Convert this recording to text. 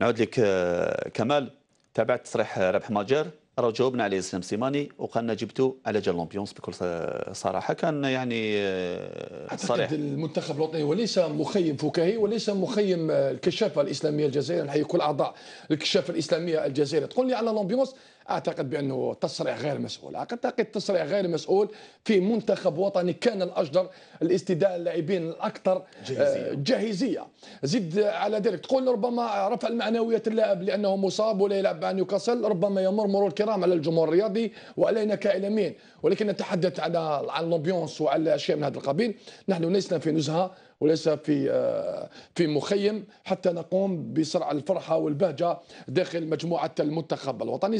نعود لك آه، كمال تابعت تصريح آه، ربح ماجر راه جاوبنا عليه اسلام سيماني وقالنا جبتو على جال لومبيونس بكل صراحه كان يعني آه، صريح المنتخب الوطني وليس مخيم فكاهي وليس مخيم الكشافه الاسلاميه الجزائريه نحيي كل اعضاء الكشافه الاسلاميه الجزائريه تقول لي على لومبيونس اعتقد بانه تصريح غير مسؤول اعتقد تصريح غير مسؤول في منتخب وطني كان الاجدر الاستداء اللاعبين الاكثر جاهزيه, آه، جاهزية. زد على ذلك تقول ربما رفع المعنويات اللاعب لانه مصاب ولا يلعب مع نيوكاسل ربما يمر مرور الكرام على الجمهور الرياضي وعلينا كاعلاميين ولكن نتحدث على على وعلى اشياء من هذا القبيل نحن لسنا في نزهه وليس في آه، في مخيم حتى نقوم بصرع الفرحه والبهجه داخل مجموعه المنتخب الوطني